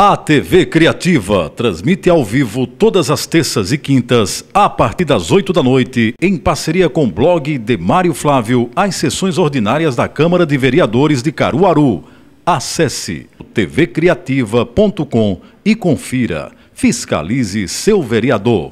A TV Criativa transmite ao vivo todas as terças e quintas, a partir das 8 da noite, em parceria com o blog de Mário Flávio, as sessões ordinárias da Câmara de Vereadores de Caruaru. Acesse tvcriativa.com e confira. Fiscalize seu vereador.